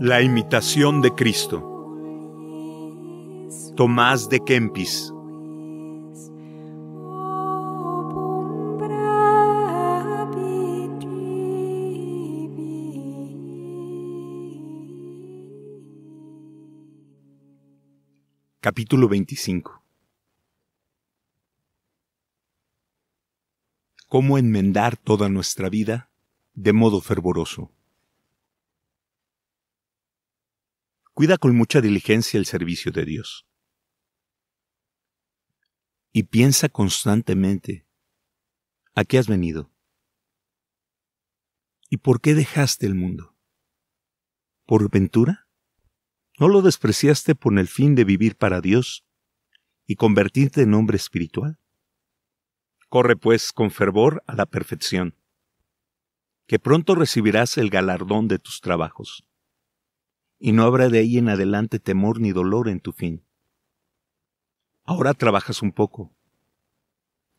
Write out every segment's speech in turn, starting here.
La imitación de Cristo. Tomás de Kempis. Capítulo 25 cómo enmendar toda nuestra vida de modo fervoroso. Cuida con mucha diligencia el servicio de Dios. Y piensa constantemente, ¿a qué has venido? ¿Y por qué dejaste el mundo? ¿Por ventura? ¿No lo despreciaste por el fin de vivir para Dios y convertirte en hombre espiritual? Corre pues con fervor a la perfección, que pronto recibirás el galardón de tus trabajos, y no habrá de ahí en adelante temor ni dolor en tu fin. Ahora trabajas un poco,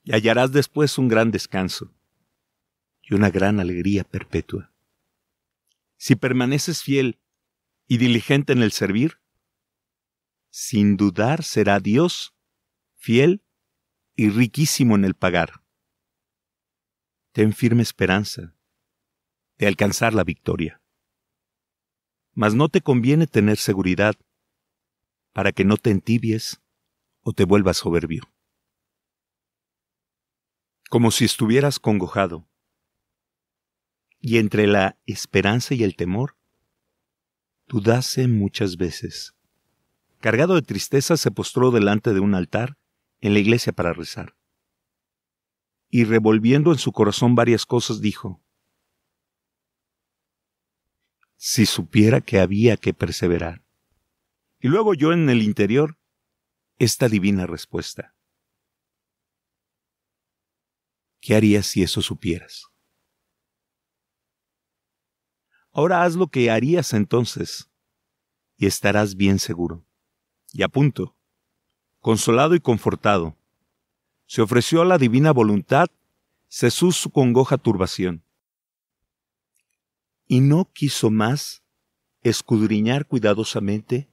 y hallarás después un gran descanso y una gran alegría perpetua. Si permaneces fiel y diligente en el servir, sin dudar será Dios fiel y riquísimo en el pagar. Ten firme esperanza de alcanzar la victoria. Mas no te conviene tener seguridad para que no te entibies o te vuelvas soberbio. Como si estuvieras congojado. Y entre la esperanza y el temor, dudase muchas veces. Cargado de tristeza se postró delante de un altar en la iglesia para rezar. Y revolviendo en su corazón varias cosas, dijo, si supiera que había que perseverar. Y luego yo en el interior, esta divina respuesta. ¿Qué harías si eso supieras? Ahora haz lo que harías entonces y estarás bien seguro. Y apunto consolado y confortado. Se ofreció a la divina voluntad, Jesús su congoja turbación. Y no quiso más escudriñar cuidadosamente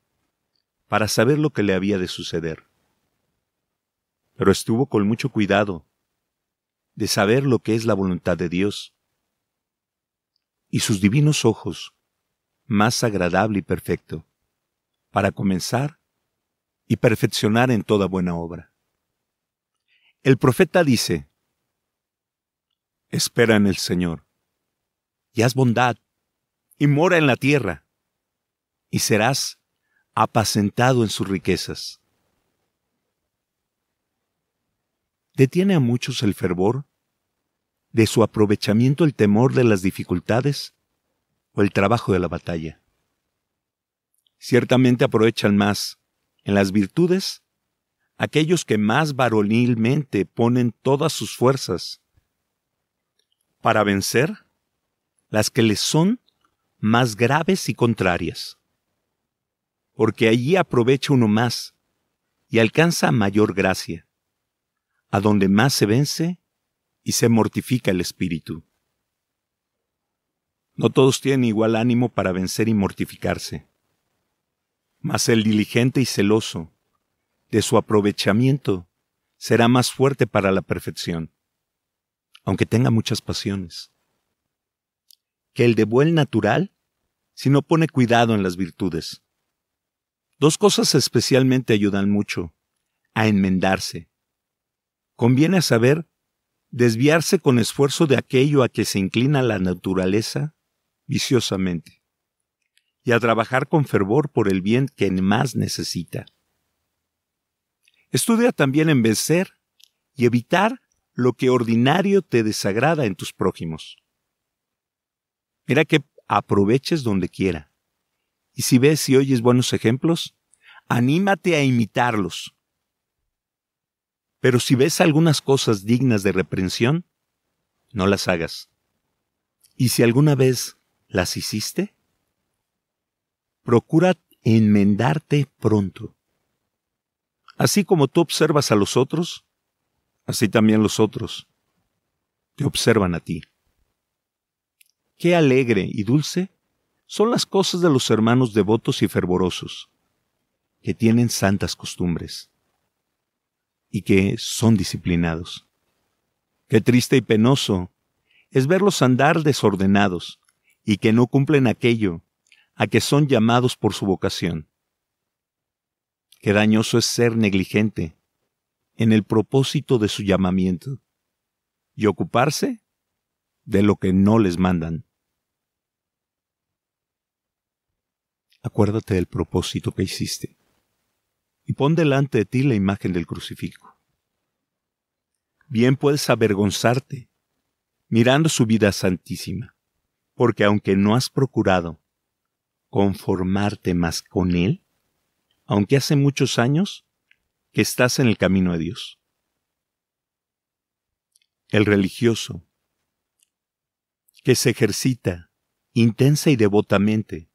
para saber lo que le había de suceder. Pero estuvo con mucho cuidado de saber lo que es la voluntad de Dios. Y sus divinos ojos, más agradable y perfecto, para comenzar y perfeccionar en toda buena obra. El profeta dice, Espera en el Señor, y haz bondad, y mora en la tierra, y serás apacentado en sus riquezas. ¿Detiene a muchos el fervor? ¿De su aprovechamiento el temor de las dificultades o el trabajo de la batalla? Ciertamente aprovechan más en las virtudes, aquellos que más varonilmente ponen todas sus fuerzas para vencer las que les son más graves y contrarias. Porque allí aprovecha uno más y alcanza mayor gracia, a donde más se vence y se mortifica el espíritu. No todos tienen igual ánimo para vencer y mortificarse mas el diligente y celoso de su aprovechamiento será más fuerte para la perfección, aunque tenga muchas pasiones. Que el de buen natural, si no pone cuidado en las virtudes. Dos cosas especialmente ayudan mucho a enmendarse. Conviene saber desviarse con esfuerzo de aquello a que se inclina la naturaleza viciosamente y a trabajar con fervor por el bien que más necesita. Estudia también en vencer y evitar lo que ordinario te desagrada en tus prójimos. Mira que aproveches donde quiera. Y si ves y oyes buenos ejemplos, anímate a imitarlos. Pero si ves algunas cosas dignas de reprensión, no las hagas. Y si alguna vez las hiciste, procura enmendarte pronto. Así como tú observas a los otros, así también los otros te observan a ti. Qué alegre y dulce son las cosas de los hermanos devotos y fervorosos, que tienen santas costumbres y que son disciplinados. Qué triste y penoso es verlos andar desordenados y que no cumplen aquello a que son llamados por su vocación. Qué dañoso es ser negligente en el propósito de su llamamiento y ocuparse de lo que no les mandan. Acuérdate del propósito que hiciste y pon delante de ti la imagen del crucifijo. Bien puedes avergonzarte mirando su vida santísima, porque aunque no has procurado conformarte más con Él, aunque hace muchos años que estás en el camino de Dios. El religioso, que se ejercita intensa y devotamente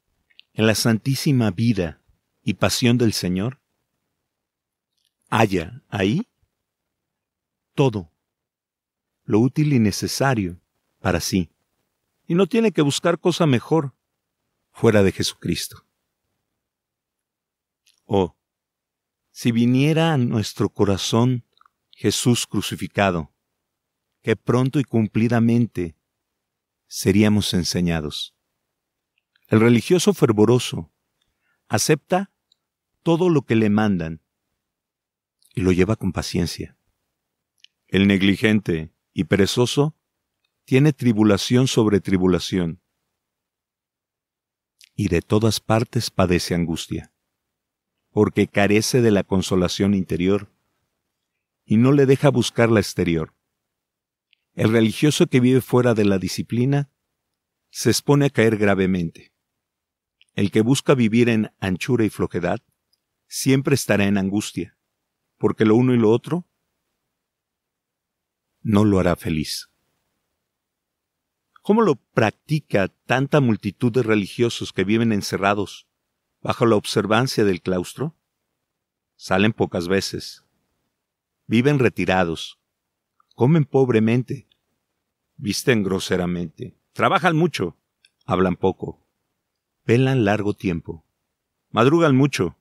en la santísima vida y pasión del Señor, haya ahí todo lo útil y necesario para sí, y no tiene que buscar cosa mejor fuera de Jesucristo. Oh, si viniera a nuestro corazón Jesús crucificado, que pronto y cumplidamente seríamos enseñados. El religioso fervoroso acepta todo lo que le mandan y lo lleva con paciencia. El negligente y perezoso tiene tribulación sobre tribulación y de todas partes padece angustia, porque carece de la consolación interior y no le deja buscar la exterior. El religioso que vive fuera de la disciplina se expone a caer gravemente. El que busca vivir en anchura y flojedad siempre estará en angustia, porque lo uno y lo otro no lo hará feliz. ¿Cómo lo practica tanta multitud de religiosos que viven encerrados bajo la observancia del claustro? Salen pocas veces. Viven retirados. Comen pobremente. Visten groseramente. Trabajan mucho. Hablan poco. Pelan largo tiempo. Madrugan mucho.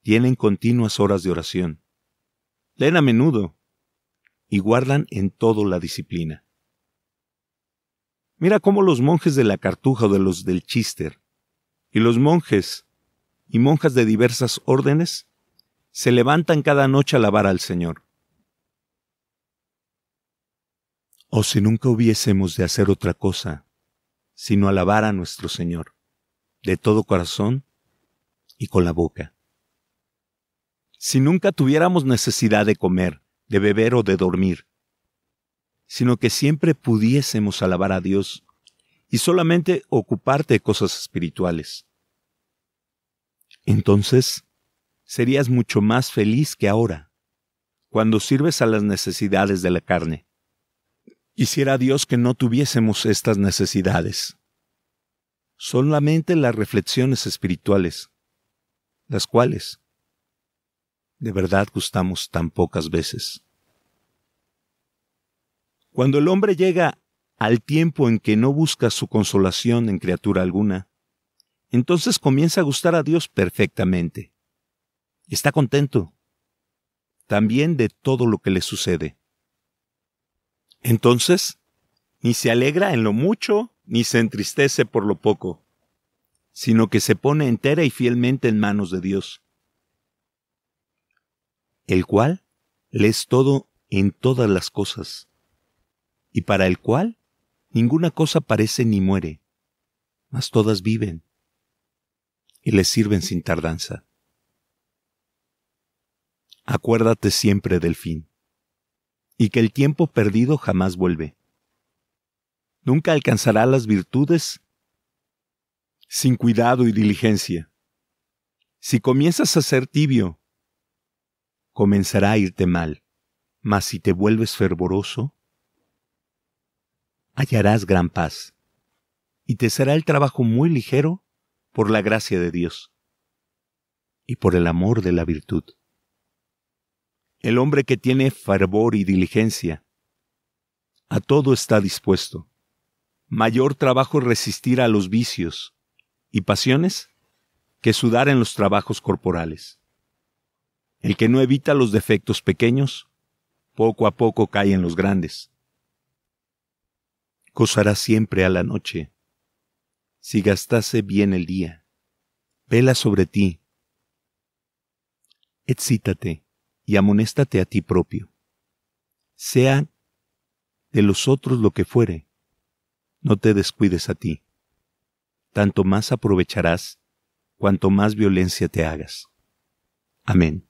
Tienen continuas horas de oración. Leen a menudo. Y guardan en todo la disciplina. Mira cómo los monjes de la Cartuja o de los del Chister y los monjes y monjas de diversas órdenes se levantan cada noche a alabar al Señor. O si nunca hubiésemos de hacer otra cosa, sino alabar a nuestro Señor, de todo corazón y con la boca. Si nunca tuviéramos necesidad de comer, de beber o de dormir, sino que siempre pudiésemos alabar a Dios y solamente ocuparte de cosas espirituales. Entonces, serías mucho más feliz que ahora, cuando sirves a las necesidades de la carne. Quisiera Dios que no tuviésemos estas necesidades. Solamente las reflexiones espirituales, las cuales de verdad gustamos tan pocas veces. Cuando el hombre llega al tiempo en que no busca su consolación en criatura alguna, entonces comienza a gustar a Dios perfectamente. Está contento también de todo lo que le sucede. Entonces, ni se alegra en lo mucho, ni se entristece por lo poco, sino que se pone entera y fielmente en manos de Dios, el cual le es todo en todas las cosas y para el cual ninguna cosa parece ni muere, mas todas viven y les sirven sin tardanza. Acuérdate siempre del fin, y que el tiempo perdido jamás vuelve. Nunca alcanzará las virtudes sin cuidado y diligencia. Si comienzas a ser tibio, comenzará a irte mal, mas si te vuelves fervoroso, hallarás gran paz, y te será el trabajo muy ligero por la gracia de Dios y por el amor de la virtud. El hombre que tiene fervor y diligencia, a todo está dispuesto. Mayor trabajo resistir a los vicios y pasiones que sudar en los trabajos corporales. El que no evita los defectos pequeños, poco a poco cae en los grandes gozará siempre a la noche. Si gastase bien el día, vela sobre ti. Excítate y amonéstate a ti propio. Sea de los otros lo que fuere, no te descuides a ti. Tanto más aprovecharás, cuanto más violencia te hagas. Amén.